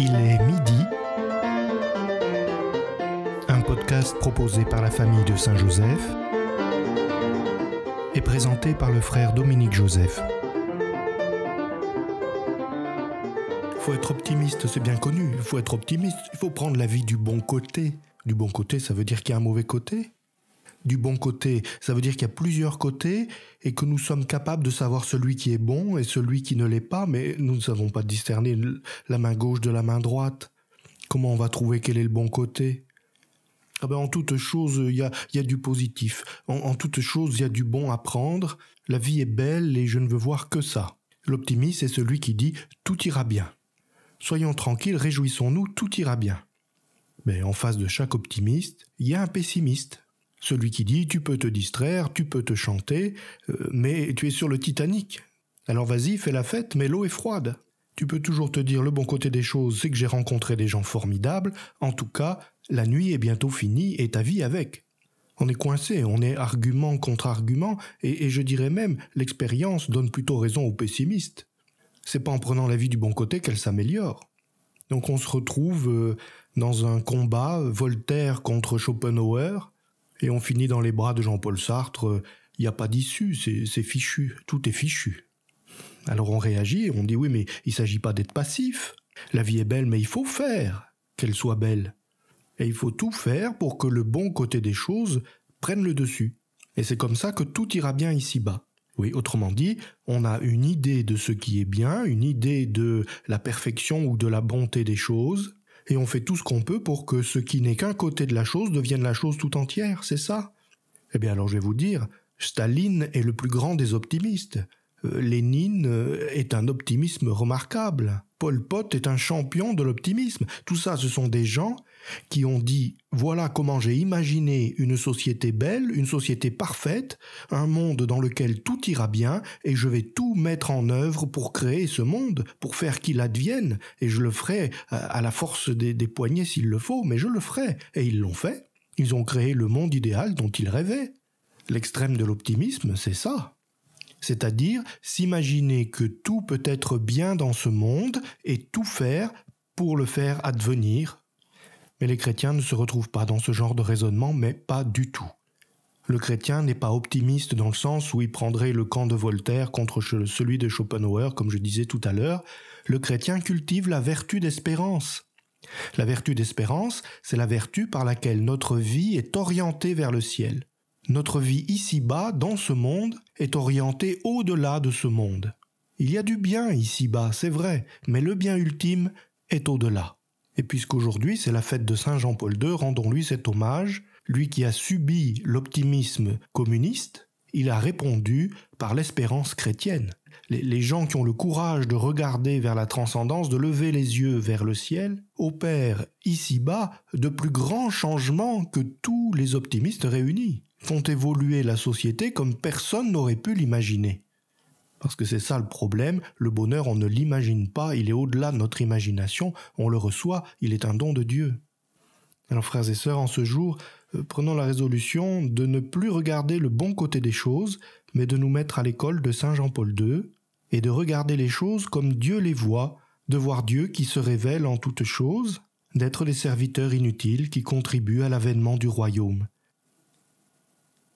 Il est midi. Un podcast proposé par la famille de Saint-Joseph et présenté par le frère Dominique Joseph. Faut être optimiste, c'est bien connu. Il faut être optimiste. Il faut prendre la vie du bon côté. Du bon côté, ça veut dire qu'il y a un mauvais côté du bon côté. Ça veut dire qu'il y a plusieurs côtés et que nous sommes capables de savoir celui qui est bon et celui qui ne l'est pas, mais nous ne savons pas discerner la main gauche de la main droite. Comment on va trouver quel est le bon côté ah ben, en toute chose, il y a, du positif. En, en toute chose, il y a du bon à prendre. La vie est belle et je ne veux voir que ça. L'optimiste est celui qui dit tout ira bien. Soyons tranquilles, réjouissons-nous, tout ira bien. Mais en face de chaque optimiste, il y a un pessimiste. Celui qui dit tu peux te distraire, tu peux te chanter, euh, mais tu es sur le Titanic. Alors vas-y, fais la fête, mais l'eau est froide. Tu peux toujours te dire le bon côté des choses, c'est que j'ai rencontré des gens formidables, en tout cas, la nuit est bientôt finie et ta vie avec. On est coincé, on est argument contre argument, et, et je dirais même, l'expérience donne plutôt raison aux pessimistes. C'est pas en prenant la vie du bon côté qu'elle s'améliore. Donc on se retrouve euh, dans un combat Voltaire contre Schopenhauer, et on finit dans les bras de Jean-Paul Sartre. Euh, il n'y a pas d'issue, c'est fichu, tout est fichu. Alors on réagit on dit oui, mais il ne s'agit pas d'être passif. La vie est belle, mais il faut faire qu'elle soit belle. Et il faut tout faire pour que le bon côté des choses prenne le dessus. Et c'est comme ça que tout ira bien ici-bas. Oui, autrement dit, on a une idée de ce qui est bien, une idée de la perfection ou de la bonté des choses, et on fait tout ce qu'on peut pour que ce qui n'est qu'un côté de la chose devienne la chose tout entière, c'est ça Eh bien alors je vais vous dire, Staline est le plus grand des optimistes. Euh, Lénine euh, est un optimisme remarquable. Paul Pot est un champion de l'optimisme. Tout ça, ce sont des gens qui ont dit voilà comment j'ai imaginé une société belle, une société parfaite, un monde dans lequel tout ira bien, et je vais tout mettre en œuvre pour créer ce monde, pour faire qu'il advienne, et je le ferai euh, à la force des, des poignets s'il le faut, mais je le ferai. Et ils l'ont fait. Ils ont créé le monde idéal dont ils rêvaient. L'extrême de l'optimisme, c'est ça c'est-à-dire s'imaginer que tout peut être bien dans ce monde et tout faire pour le faire advenir. Mais les chrétiens ne se retrouvent pas dans ce genre de raisonnement, mais pas du tout. Le chrétien n'est pas optimiste dans le sens où il prendrait le camp de Voltaire contre celui de Schopenhauer, comme je disais tout à l'heure. Le chrétien cultive la vertu d'espérance. La vertu d'espérance, c'est la vertu par laquelle notre vie est orientée vers le ciel. Notre vie ici-bas, dans ce monde, est orientée au-delà de ce monde. Il y a du bien ici-bas, c'est vrai, mais le bien ultime est au-delà. Et puisqu'aujourd'hui c'est la fête de Saint Jean-Paul II, rendons-lui cet hommage, lui qui a subi l'optimisme communiste, il a répondu par l'espérance chrétienne. Les, les, gens qui ont le courage de regarder vers la transcendance, de lever les yeux vers le ciel, opèrent ici-bas de plus grands changements que tous les optimistes réunis font évoluer la société comme personne n'aurait pu l'imaginer. Parce que c'est ça le problème, le bonheur on ne l'imagine pas, il est au-delà de notre imagination, on le reçoit, il est un don de Dieu. Alors frères et sœurs, en ce jour, euh, prenons la résolution de ne plus regarder le bon côté des choses, mais de nous mettre à l'école de Saint Jean-Paul II, et de regarder les choses comme Dieu les voit, de voir Dieu qui se révèle en toutes choses, d'être les serviteurs inutiles qui contribuent à l'avènement du royaume.